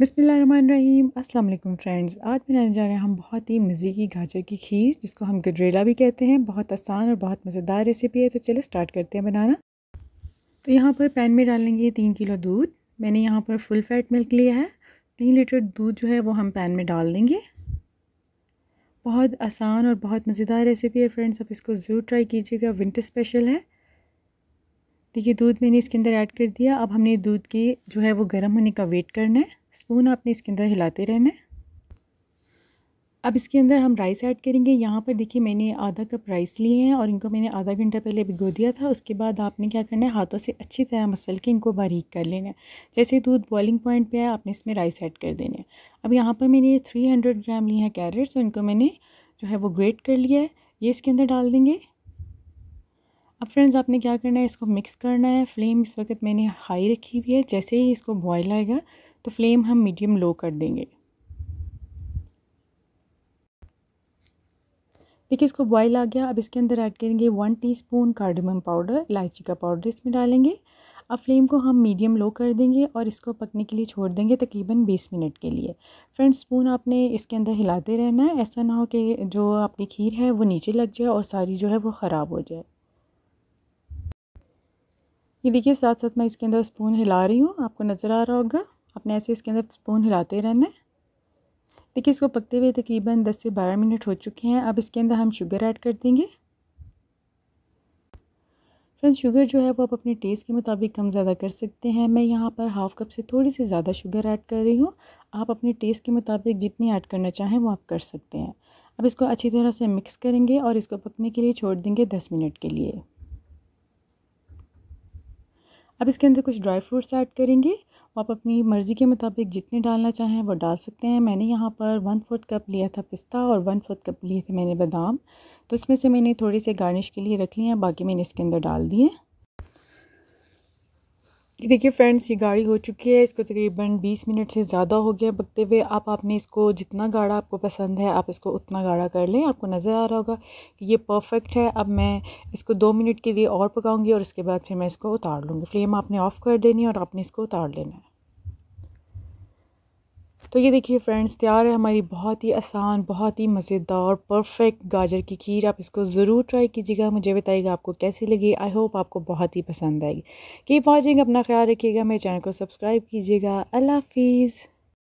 बिसमीम अल्लाम फ्रेंड्स आज बनाने जा रहे हैं हम बहुत ही मज़े की गाजर की खीर जिसको हम गजरेला भी कहते हैं बहुत आसान और बहुत मज़ेदार रेसिपी है तो चलिए स्टार्ट करते हैं बनाना तो यहाँ पर पैन में डाल लेंगे तीन किलो दूध मैंने यहाँ पर फुल फैट मिल्क लिया है तीन लीटर दूध जो है वो हम पैन में डाल देंगे बहुत आसान और बहुत मज़ेदार रेसिपी है फ्रेंड्स आप इसको ज़रूर ट्राई कीजिएगा विंटर स्पेशल है देखिए दूध मैंने इसके अंदर ऐड कर दिया अब हमने दूध के जो है वो गर्म होने का वेट करना है स्पून आपने इसके अंदर हिलाते रहना है अब इसके अंदर हम राइस ऐड करेंगे यहाँ पर देखिए मैंने आधा कप राइस लिए हैं और इनको मैंने आधा घंटा पहले भिगो दिया था उसके बाद आपने क्या करना है हाथों से अच्छी तरह मसल के इनको बारीक कर लेना है जैसे दूध बॉइलिंग पॉइंट पे है आपने इसमें राइस ऐड कर देना है अब यहाँ पर मैंने हंड्रेड ग्राम लिए हैं कैरेट्स और इनको मैंने जो है वो ग्रेट कर लिया है ये इसके अंदर डाल देंगे अब फ्रेंड्स आपने क्या करना है इसको मिक्स करना है फ्लेम इस वक्त मैंने हाई रखी हुई है जैसे ही इसको बॉयल आएगा तो फ्लेम हम मीडियम लो कर देंगे देखिए इसको बॉईल आ गया अब इसके अंदर ऐड करेंगे वन टीस्पून कार्डमम पाउडर इलायची का पाउडर इसमें डालेंगे अब फ्लेम को हम मीडियम लो कर देंगे और इसको पकने के लिए छोड़ देंगे तकरीबन 20 मिनट के लिए फ्रेंड्स स्पून आपने इसके अंदर हिलाते रहना है ऐसा ना हो कि जो आपकी खीर है वो नीचे लग जाए और सारी जो है वो ख़राब हो जाए ये देखिए साथ साथ मैं इसके अंदर स्पून हिला रही हूँ आपको नज़र आ रहा होगा आपने ऐसे इसके अंदर स्पून हिलाते रहना है देखिए इसको पकते हुए तकरीबन 10 से 12 मिनट हो चुके हैं अब इसके अंदर हम शुगर ऐड कर देंगे फ्रेंड्स शुगर जो है वो आप अपने टेस्ट के मुताबिक कम ज़्यादा कर सकते हैं मैं यहाँ पर हाफ़ कप से थोड़ी सी ज़्यादा शुगर ऐड कर रही हूँ आप अपने टेस्ट के मुताबिक जितनी ऐड करना चाहें वो आप कर सकते हैं अब इसको अच्छी तरह से मिक्स करेंगे और इसको पकने के लिए छोड़ देंगे दस मिनट के लिए अब इसके अंदर कुछ ड्राई फ्रूट्स ऐड करेंगे आप अपनी मर्ज़ी के मुताबिक जितने डालना चाहें वो डाल सकते हैं मैंने यहाँ पर वन फोर्थ कप लिया था पिस्ता और वन फोर्थ कप लिए थे मैंने बादाम तो इसमें से मैंने थोड़े से गार्निश के लिए रख लिए हैं बाकी मैंने इसके अंदर डाल दिए देखिए फ्रेंड्स ये गाड़ी हो चुकी है इसको तकरीबन 20 मिनट से ज़्यादा हो गया पकते हुए आप आपने इसको जितना गाढ़ा आपको पसंद है आप इसको उतना गाढ़ा कर लें आपको नज़र आ रहा होगा कि ये परफेक्ट है अब मैं इसको दो मिनट के लिए और पकाऊंगी और इसके बाद फिर मैं इसको उतार लूँगी फ्लेम आपने ऑफ़ कर देनी है और आपने इसको उतार लेना है तो ये देखिए फ्रेंड्स तैयार है हमारी बहुत ही आसान बहुत ही मज़ेदार परफेक्ट गाजर की खीर आप इसको ज़रूर ट्राई कीजिएगा मुझे बताइएगा आपको कैसी लगी आई होप आपको बहुत ही पसंद आएगी कीप वॉचिंग अपना ख्याल रखिएगा मेरे चैनल को सब्सक्राइब कीजिएगा अल्लाह हाफिज़